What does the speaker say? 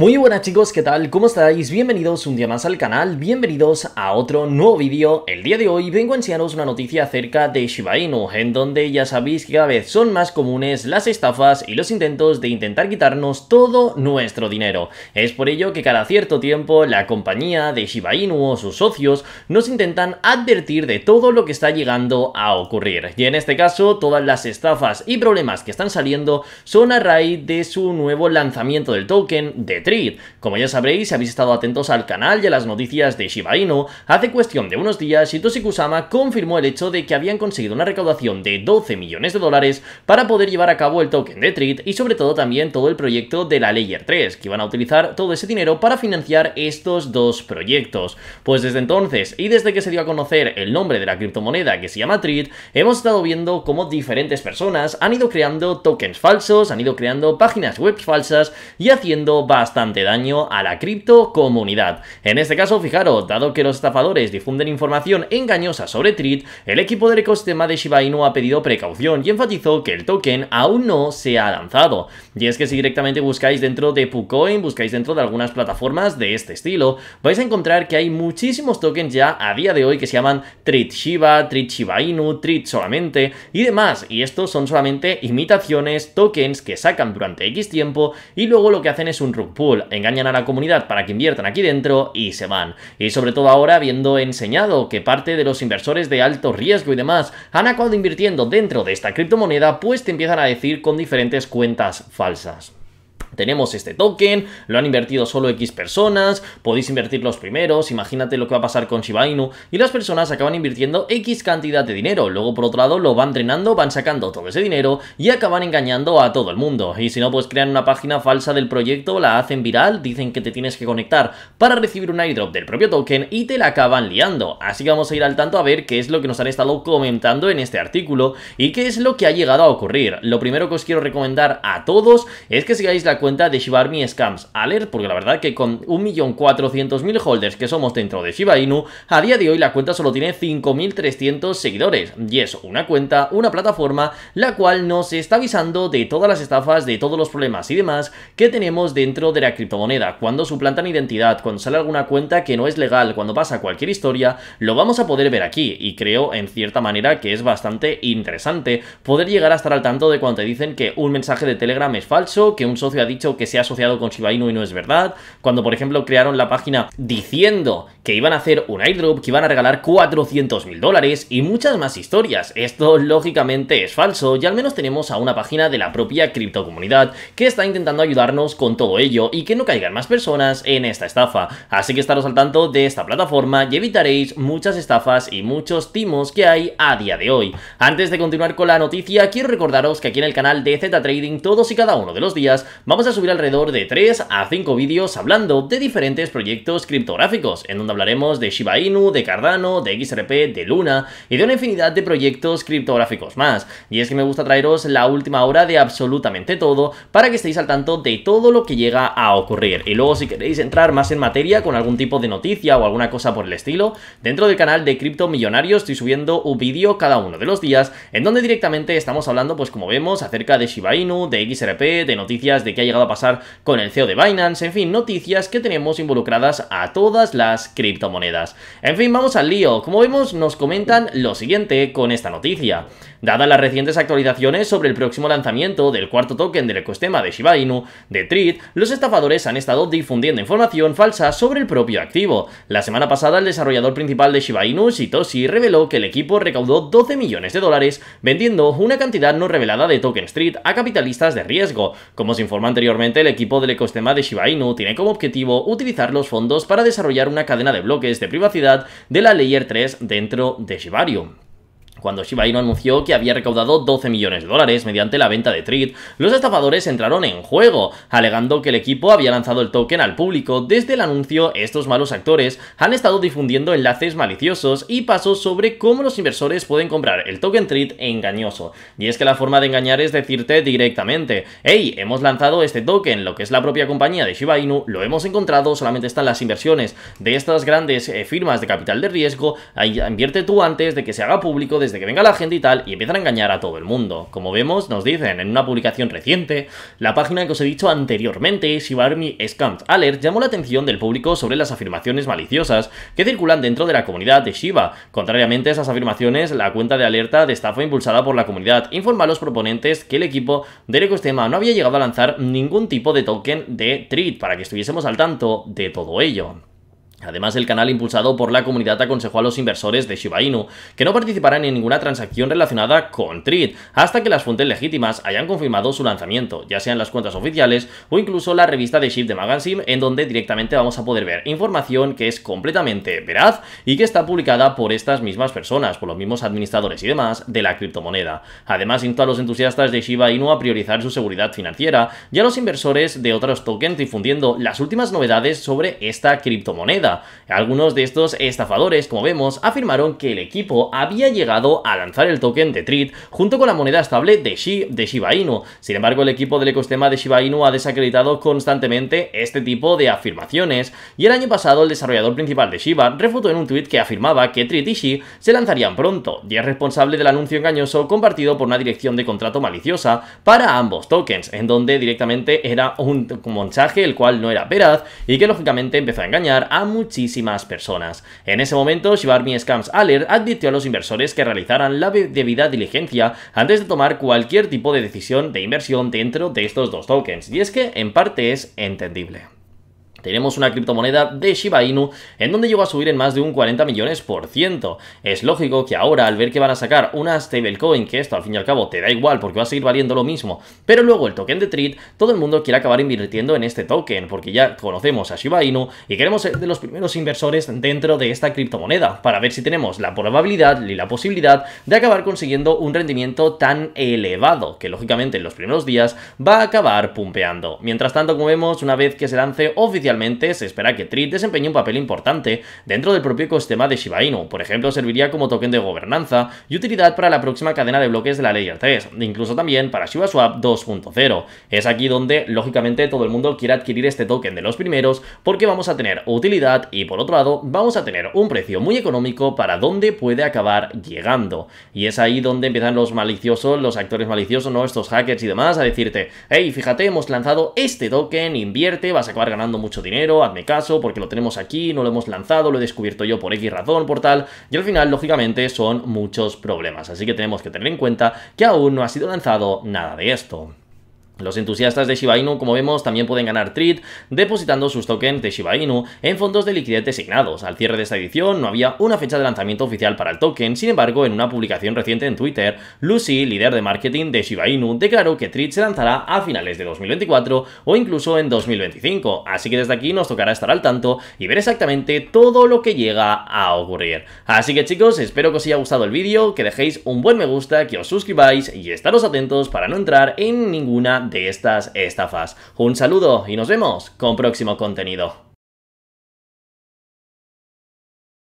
Muy buenas chicos, ¿qué tal? ¿Cómo estáis? Bienvenidos un día más al canal, bienvenidos a otro nuevo vídeo. El día de hoy vengo a enseñaros una noticia acerca de Shiba Inu, en donde ya sabéis que cada vez son más comunes las estafas y los intentos de intentar quitarnos todo nuestro dinero. Es por ello que cada cierto tiempo la compañía de Shiba Inu o sus socios nos intentan advertir de todo lo que está llegando a ocurrir. Y en este caso, todas las estafas y problemas que están saliendo son a raíz de su nuevo lanzamiento del token de como ya sabréis, si habéis estado atentos al canal y a las noticias de Shiba Inu, hace cuestión de unos días Satoshi Kusama confirmó el hecho de que habían conseguido una recaudación de 12 millones de dólares para poder llevar a cabo el token de TREAT y sobre todo también todo el proyecto de la Layer 3, que iban a utilizar todo ese dinero para financiar estos dos proyectos. Pues desde entonces y desde que se dio a conocer el nombre de la criptomoneda que se llama Trid, hemos estado viendo cómo diferentes personas han ido creando tokens falsos, han ido creando páginas web falsas y haciendo bastante daño a la cripto comunidad En este caso, fijaros, dado que los estafadores difunden información engañosa sobre TRIT, el equipo del ecosistema de Shiba Inu ha pedido precaución y enfatizó que el token aún no se ha lanzado. Y es que si directamente buscáis dentro de Pucoin, buscáis dentro de algunas plataformas de este estilo, vais a encontrar que hay muchísimos tokens ya a día de hoy que se llaman Trit Shiba, Trit Shiba Inu, Trit solamente y demás. Y estos son solamente imitaciones, tokens que sacan durante X tiempo y luego lo que hacen es un rug engañan a la comunidad para que inviertan aquí dentro y se van. Y sobre todo ahora habiendo enseñado que parte de los inversores de alto riesgo y demás han acabado invirtiendo dentro de esta criptomoneda, pues te empiezan a decir con diferentes cuentas falsas tenemos este token, lo han invertido solo X personas, podéis invertir los primeros, imagínate lo que va a pasar con Shiba Inu, y las personas acaban invirtiendo X cantidad de dinero, luego por otro lado lo van drenando, van sacando todo ese dinero y acaban engañando a todo el mundo, y si no pues crean una página falsa del proyecto, la hacen viral, dicen que te tienes que conectar para recibir un airdrop del propio token y te la acaban liando, así que vamos a ir al tanto a ver qué es lo que nos han estado comentando en este artículo y qué es lo que ha llegado a ocurrir, lo primero que os quiero recomendar a todos es que sigáis la cuenta cuenta de Shiba Scams Alert, porque la verdad que con 1.400.000 holders que somos dentro de Shiba Inu, a día de hoy la cuenta solo tiene 5.300 seguidores, y es una cuenta, una plataforma, la cual nos está avisando de todas las estafas, de todos los problemas y demás que tenemos dentro de la criptomoneda, cuando suplantan identidad, cuando sale alguna cuenta que no es legal, cuando pasa cualquier historia, lo vamos a poder ver aquí, y creo en cierta manera que es bastante interesante poder llegar a estar al tanto de cuando te dicen que un mensaje de Telegram es falso, que un socio dicho que se ha asociado con Shiba Inu y no es verdad. Cuando, por ejemplo, crearon la página diciendo que iban a hacer un airdrop, que iban a regalar 400 mil dólares y muchas más historias. Esto, lógicamente, es falso y al menos tenemos a una página de la propia cripto comunidad que está intentando ayudarnos con todo ello y que no caigan más personas en esta estafa. Así que estaros al tanto de esta plataforma y evitaréis muchas estafas y muchos timos que hay a día de hoy. Antes de continuar con la noticia, quiero recordaros que aquí en el canal de Z Trading todos y cada uno de los días vamos a subir alrededor de 3 a 5 vídeos hablando de diferentes proyectos criptográficos, en donde hablaremos de Shiba Inu, de Cardano, de XRP, de Luna y de una infinidad de proyectos criptográficos más. Y es que me gusta traeros la última hora de absolutamente todo para que estéis al tanto de todo lo que llega a ocurrir. Y luego si queréis entrar más en materia con algún tipo de noticia o alguna cosa por el estilo, dentro del canal de Cripto Millonario estoy subiendo un vídeo cada uno de los días en donde directamente estamos hablando pues como vemos acerca de Shiba Inu, de XRP, de noticias de que hay llegado a pasar con el CEO de Binance, en fin, noticias que tenemos involucradas a todas las criptomonedas. En fin, vamos al lío. Como vemos, nos comentan lo siguiente con esta noticia. Dadas las recientes actualizaciones sobre el próximo lanzamiento del cuarto token del ecosistema de Shiba Inu, de Treat, los estafadores han estado difundiendo información falsa sobre el propio activo. La semana pasada, el desarrollador principal de Shiba Inu, Shitoshi, reveló que el equipo recaudó 12 millones de dólares vendiendo una cantidad no revelada de token Street a capitalistas de riesgo. Como se informantes Posteriormente, el equipo del ecosistema de Shiba Inu tiene como objetivo utilizar los fondos para desarrollar una cadena de bloques de privacidad de la Layer 3 dentro de Shibarium. Cuando Shiba Inu anunció que había recaudado 12 millones de dólares mediante la venta de Trit, los estafadores entraron en juego, alegando que el equipo había lanzado el token al público. Desde el anuncio, estos malos actores han estado difundiendo enlaces maliciosos y pasos sobre cómo los inversores pueden comprar el token Treat engañoso. Y es que la forma de engañar es decirte directamente, hey, hemos lanzado este token, lo que es la propia compañía de Shiba Inu, lo hemos encontrado, solamente están las inversiones de estas grandes eh, firmas de capital de riesgo, invierte tú antes de que se haga público de que venga la gente y tal, y empiezan a engañar a todo el mundo. Como vemos, nos dicen en una publicación reciente, la página que os he dicho anteriormente, Army Scam Alert, llamó la atención del público sobre las afirmaciones maliciosas que circulan dentro de la comunidad de Shiba. Contrariamente a esas afirmaciones, la cuenta de alerta de estafa impulsada por la comunidad informa a los proponentes que el equipo del ecosistema no había llegado a lanzar ningún tipo de token de TREAT para que estuviésemos al tanto de todo ello. Además, el canal impulsado por la comunidad aconsejó a los inversores de Shiba Inu que no participarán en ninguna transacción relacionada con TRIT hasta que las fuentes legítimas hayan confirmado su lanzamiento, ya sean las cuentas oficiales o incluso la revista de SHIB de Magazine, en donde directamente vamos a poder ver información que es completamente veraz y que está publicada por estas mismas personas, por los mismos administradores y demás de la criptomoneda. Además, instó a los entusiastas de Shiba Inu a priorizar su seguridad financiera y a los inversores de otros tokens difundiendo las últimas novedades sobre esta criptomoneda algunos de estos estafadores, como vemos, afirmaron que el equipo había llegado a lanzar el token de TRIT junto con la moneda estable de, Shi de Shiba Inu. Sin embargo, el equipo del ecosistema de Shiba Inu ha desacreditado constantemente este tipo de afirmaciones y el año pasado el desarrollador principal de Shiba refutó en un tuit que afirmaba que TRIT y Shi se lanzarían pronto y es responsable del anuncio engañoso compartido por una dirección de contrato maliciosa para ambos tokens, en donde directamente era un montaje el cual no era veraz y que lógicamente empezó a engañar a muchos muchísimas personas. En ese momento, Shivarmi Scams Alert advirtió a los inversores que realizaran la debida diligencia antes de tomar cualquier tipo de decisión de inversión dentro de estos dos tokens, y es que en parte es entendible. Tenemos una criptomoneda de Shiba Inu en donde llegó a subir en más de un 40 millones por ciento. Es lógico que ahora al ver que van a sacar una stablecoin, que esto al fin y al cabo te da igual porque va a seguir valiendo lo mismo, pero luego el token de Treat, todo el mundo quiere acabar invirtiendo en este token porque ya conocemos a Shiba Inu y queremos ser de los primeros inversores dentro de esta criptomoneda para ver si tenemos la probabilidad y la posibilidad de acabar consiguiendo un rendimiento tan elevado que lógicamente en los primeros días va a acabar pumpeando. Mientras tanto, como vemos, una vez que se lance oficialmente se espera que Tree desempeñe un papel importante dentro del propio ecosistema de Shiba Inu. Por ejemplo, serviría como token de gobernanza y utilidad para la próxima cadena de bloques de la Layer 3, incluso también para Swap 2.0. Es aquí donde, lógicamente, todo el mundo quiere adquirir este token de los primeros porque vamos a tener utilidad y, por otro lado, vamos a tener un precio muy económico para dónde puede acabar llegando. Y es ahí donde empiezan los maliciosos, los actores maliciosos, ¿no? Estos hackers y demás a decirte, hey, fíjate, hemos lanzado este token, invierte, vas a acabar ganando mucho dinero, hazme caso, porque lo tenemos aquí, no lo hemos lanzado, lo he descubierto yo por X razón, por tal, y al final, lógicamente, son muchos problemas. Así que tenemos que tener en cuenta que aún no ha sido lanzado nada de esto. Los entusiastas de Shiba Inu, como vemos, también pueden ganar TRIT depositando sus tokens de Shiba Inu en fondos de liquidez designados. Al cierre de esta edición no había una fecha de lanzamiento oficial para el token, sin embargo, en una publicación reciente en Twitter, Lucy, líder de marketing de Shiba Inu, declaró que TRIT se lanzará a finales de 2024 o incluso en 2025, así que desde aquí nos tocará estar al tanto y ver exactamente todo lo que llega a ocurrir. Así que chicos, espero que os haya gustado el vídeo, que dejéis un buen me gusta, que os suscribáis y estaros atentos para no entrar en ninguna de estas estafas. Un saludo y nos vemos con próximo contenido.